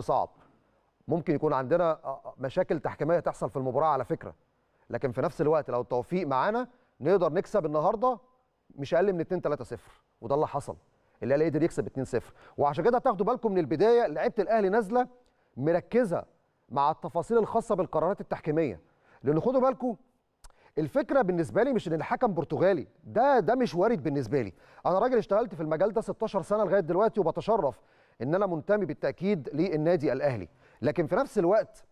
صعب ممكن يكون عندنا آه، آه، مشاكل تحكيميه تحصل في المباراه على فكره لكن في نفس الوقت لو التوفيق معانا نقدر نكسب النهارده مش اقل من 2 3 0 وده اللي حصل الاهلي قدر يكسب 2 0 وعشان كده تاخدوا بالكم من البدايه لعيبه الاهلي نازله مركزه مع التفاصيل الخاصه بالقرارات التحكيميه لان خدوا بالكم الفكره بالنسبه لي مش ان الحكم برتغالي ده ده مش وارد بالنسبه لي انا راجل اشتغلت في المجال ده 16 سنه لغايه دلوقتي وبتشرف ان انا منتمي بالتاكيد للنادي الاهلي لكن في نفس الوقت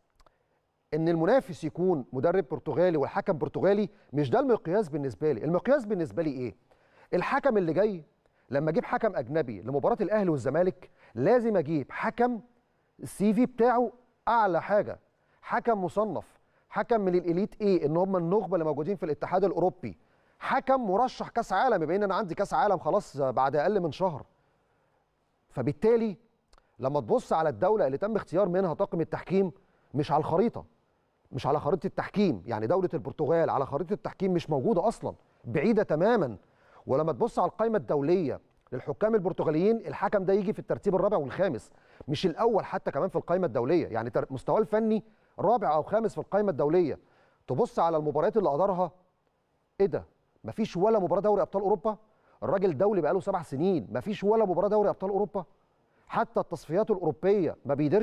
ان المنافس يكون مدرب برتغالي والحكم برتغالي مش ده المقياس بالنسبه لي المقياس بالنسبه لي ايه الحكم اللي جاي لما اجيب حكم اجنبي لمباراه الاهلي والزمالك لازم اجيب حكم السي في بتاعه اعلى حاجه حكم مصنف حكم من الاليت ايه ان هم النخبه اللي موجودين في الاتحاد الاوروبي حكم مرشح كاس عالم بما ان انا عندي كاس عالم خلاص بعد اقل من شهر فبالتالي لما تبص على الدوله اللي تم اختيار منها طاقم التحكيم مش على الخريطه مش على خريطه التحكيم يعني دوله البرتغال على خريطه التحكيم مش موجوده اصلا بعيده تماما ولما تبص على القائمه الدوليه للحكام البرتغاليين الحكم ده يجي في الترتيب الرابع والخامس مش الاول حتى كمان في القائمه الدوليه يعني مستواه الفني رابع او خامس في القائمه الدوليه تبص على المباريات اللي ادارها ايه ده مفيش ولا مباراه دوري ابطال اوروبا الراجل دولي بقاله سبع سنين مفيش ولا مباراه دوري ابطال اوروبا حتى التصفيات الاوروبيه ما بيدرش